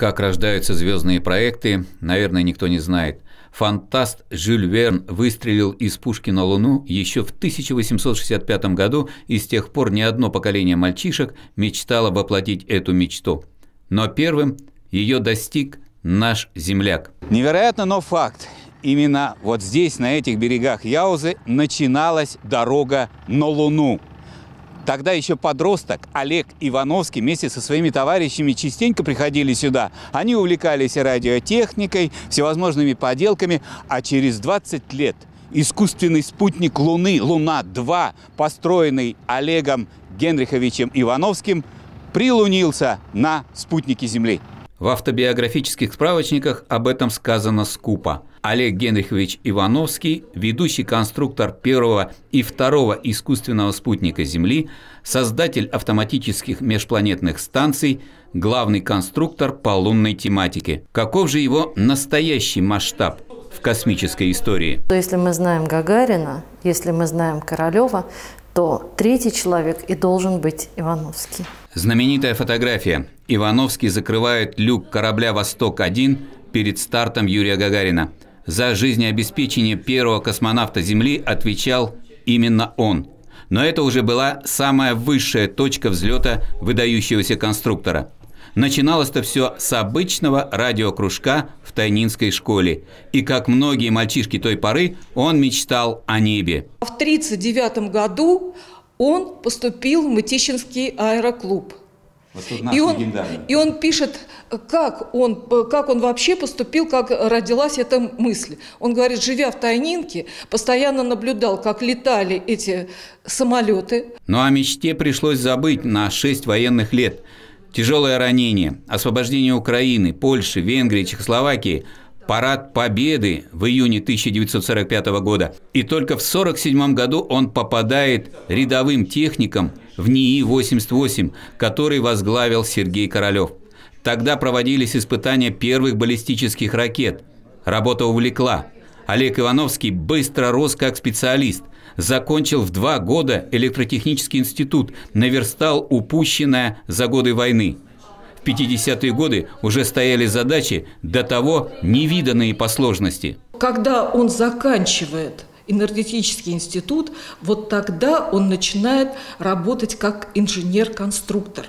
Как рождаются звездные проекты, наверное, никто не знает. Фантаст Жюль Верн выстрелил из пушки на Луну еще в 1865 году, и с тех пор ни одно поколение мальчишек мечтало воплотить эту мечту. Но первым ее достиг наш земляк. Невероятно, но факт. Именно вот здесь, на этих берегах Яузы, начиналась дорога на Луну. Тогда еще подросток Олег Ивановский вместе со своими товарищами частенько приходили сюда. Они увлекались радиотехникой, всевозможными поделками, а через 20 лет искусственный спутник Луны «Луна-2», построенный Олегом Генриховичем Ивановским, прилунился на спутнике Земли. В автобиографических справочниках об этом сказано скупо. Олег Генрихович Ивановский, ведущий конструктор первого и второго искусственного спутника Земли, создатель автоматических межпланетных станций, главный конструктор по лунной тематике. Каков же его настоящий масштаб в космической истории? Если мы знаем Гагарина, если мы знаем Королева, то третий человек и должен быть Ивановский. Знаменитая фотография. Ивановский закрывает люк корабля «Восток-1» перед стартом Юрия Гагарина – за жизнеобеспечение первого космонавта Земли отвечал именно он. Но это уже была самая высшая точка взлета выдающегося конструктора. Начиналось-то все с обычного радиокружка в Тайнинской школе. И как многие мальчишки той поры, он мечтал о небе. В 1939 году он поступил в Мытищинский аэроклуб. Вот и, он, и он пишет, как он, как он вообще поступил, как родилась эта мысль. Он говорит, живя в Тайнинке, постоянно наблюдал, как летали эти самолеты. Ну, а мечте пришлось забыть на 6 военных лет. Тяжелое ранение, освобождение Украины, Польши, Венгрии, Чехословакии – парад Победы в июне 1945 года. И только в 1947 году он попадает рядовым техником в НИИ-88, который возглавил Сергей Королев. Тогда проводились испытания первых баллистических ракет. Работа увлекла. Олег Ивановский быстро рос как специалист. Закончил в два года электротехнический институт, наверстал упущенное за годы войны. В 50-е годы уже стояли задачи, до того невиданные по сложности. Когда он заканчивает энергетический институт, вот тогда он начинает работать как инженер-конструктор.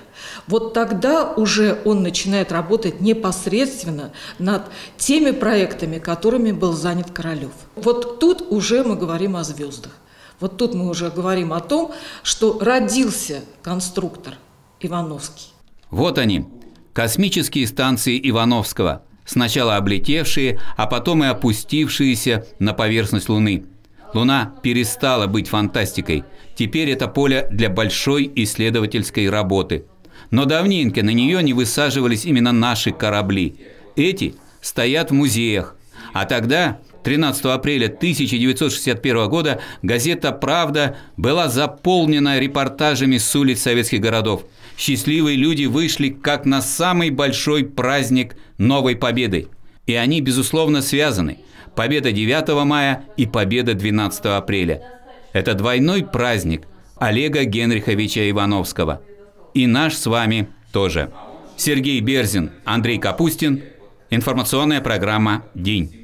Вот тогда уже он начинает работать непосредственно над теми проектами, которыми был занят Королев. Вот тут уже мы говорим о звездах. Вот тут мы уже говорим о том, что родился конструктор Ивановский. Вот они, космические станции Ивановского, сначала облетевшие, а потом и опустившиеся на поверхность Луны – Луна перестала быть фантастикой. Теперь это поле для большой исследовательской работы. Но давненько на нее не высаживались именно наши корабли. Эти стоят в музеях. А тогда 13 апреля 1961 года газета «Правда» была заполнена репортажами с улиц советских городов. Счастливые люди вышли как на самый большой праздник Новой Победы. И они, безусловно, связаны. Победа 9 мая и победа 12 апреля. Это двойной праздник Олега Генриховича Ивановского. И наш с вами тоже. Сергей Берзин, Андрей Капустин. Информационная программа «День».